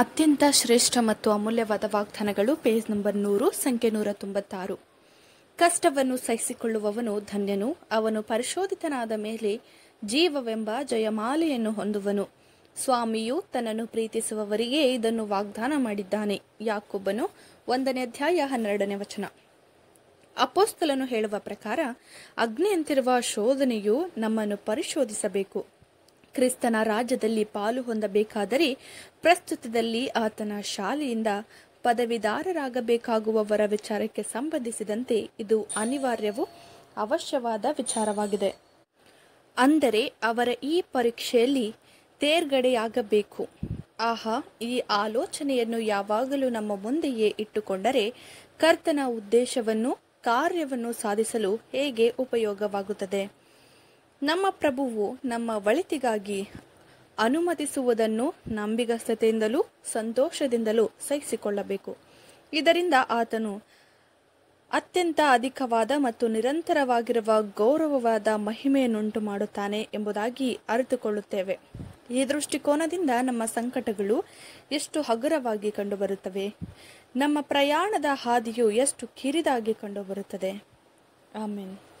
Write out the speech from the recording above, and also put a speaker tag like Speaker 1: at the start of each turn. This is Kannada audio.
Speaker 1: ಅತ್ಯಂತ ಶ್ರೇಷ್ಠ ಮತ್ತು ಅಮೂಲ್ಯವಾದ ವಾಗ್ದಾನಗಳು ಪೇಜ್ ನಂಬರ್ ನೂರು ಸಂಖ್ಯೆ ನೂರ ತೊಂಬತ್ತಾರು ಕಷ್ಟವನ್ನು ಸಹಿಸಿಕೊಳ್ಳುವವನು ಧನ್ಯನು ಅವನು ಪರಿಶೋಧಿತನಾದ ಮೇಲೆ ಜೀವವೆಂಬ ಜಯಮಾಲೆಯನ್ನು ಹೊಂದುವನು ಸ್ವಾಮಿಯು ತನ್ನನ್ನು ಪ್ರೀತಿಸುವವರಿಗೆ ಇದನ್ನು ವಾಗ್ದಾನ ಮಾಡಿದ್ದಾನೆ ಯಾಕೊಬ್ಬನು ಒಂದನೇ ಅಧ್ಯಾಯ ಹನ್ನೆರಡನೇ ವಚನ ಅಪೋಸ್ತಲನು ಹೇಳುವ ಪ್ರಕಾರ ಅಗ್ನಿಯಂತಿರುವ ಶೋಧನೆಯು ನಮ್ಮನ್ನು ಪರಿಶೋಧಿಸಬೇಕು ಕ್ರಿಸ್ತನ ರಾಜ್ಯದಲ್ಲಿ ಪಾಲು ಹೊಂದಬೇಕಾದರೆ ಪ್ರಸ್ತುತದಲ್ಲಿ ಆತನ ಶಾಲೆಯಿಂದ ಪದವಿದಾರರಾಗಬೇಕಾಗುವವರ ವಿಚಾರಕ್ಕೆ ಸಂಬಂಧಿಸಿದಂತೆ ಇದು ಅನಿವಾರ್ಯವೂ ಅವಶ್ಯವಾದ ವಿಚಾರವಾಗಿದೆ ಅಂದರೆ ಅವರ ಈ ಪರೀಕ್ಷೆಯಲ್ಲಿ ತೇರ್ಗಡೆಯಾಗಬೇಕು ಆಹಾ ಈ ಆಲೋಚನೆಯನ್ನು ಯಾವಾಗಲೂ ನಮ್ಮ ಮುಂದೆಯೇ ಇಟ್ಟುಕೊಂಡರೆ ಕರ್ತನ ಉದ್ದೇಶವನ್ನು ಕಾರ್ಯವನ್ನು ಸಾಧಿಸಲು ಹೇಗೆ ಉಪಯೋಗವಾಗುತ್ತದೆ ನಮ್ಮ ಪ್ರಭುವು ನಮ್ಮ ಒಳಿತಿಗಾಗಿ ಅನುಮತಿಸುವುದನ್ನು ನಂಬಿಗಸ್ತತೆಯಿಂದಲೂ ಸಂತೋಷದಿಂದಲೂ ಸಹಿಸಿಕೊಳ್ಳಬೇಕು ಇದರಿಂದ ಆತನು ಅತ್ಯಂತ ಅಧಿಕವಾದ ಮತ್ತು ನಿರಂತರವಾಗಿರುವ ಗೌರವವಾದ ಮಹಿಮೆಯನ್ನುಂಟು ಮಾಡುತ್ತಾನೆ ಎಂಬುದಾಗಿ ಅರಿತುಕೊಳ್ಳುತ್ತೇವೆ ಈ ದೃಷ್ಟಿಕೋನದಿಂದ ನಮ್ಮ ಸಂಕಟಗಳು ಎಷ್ಟು ಹಗುರವಾಗಿ ಕಂಡುಬರುತ್ತವೆ ನಮ್ಮ ಪ್ರಯಾಣದ ಹಾದಿಯು ಎಷ್ಟು ಕಿರಿದಾಗಿ ಕಂಡುಬರುತ್ತದೆ ಆಮೇಲೆ